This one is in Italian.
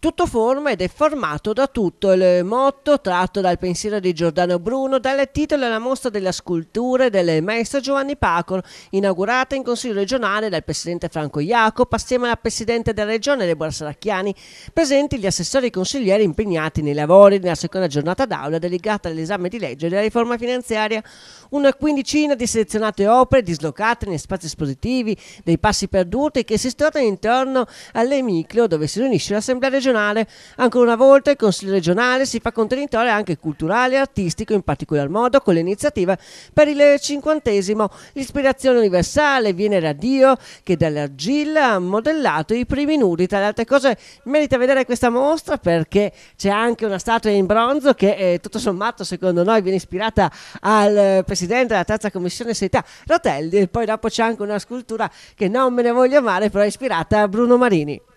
Tutto forma ed è formato da tutto il motto tratto dal pensiero di Giordano Bruno, dal titolo alla mostra della scultura del maestro Giovanni Pacolo, inaugurata in consiglio regionale dal presidente Franco Jacopo, assieme alla presidente della regione Deborah Saracchiani, presenti gli assessori e consiglieri impegnati nei lavori nella seconda giornata d'aula dedicata all'esame di legge della riforma finanziaria. Una quindicina di selezionate opere dislocate negli spazi espositivi, dei passi perduti che si situano intorno all'emicleo dove si riunisce l'assemblea regionale regionale. Ancora una volta il Consiglio regionale si fa contenitore anche culturale e artistico, in particolar modo con l'iniziativa per il cinquantesimo. L'ispirazione universale viene da Dio che dall'argilla ha modellato i primi nudi. Tra le altre cose merita vedere questa mostra perché c'è anche una statua in bronzo che eh, tutto sommato secondo noi viene ispirata al presidente della terza commissione sanità Rotelli e poi dopo c'è anche una scultura che non me ne voglio amare però è ispirata a Bruno Marini.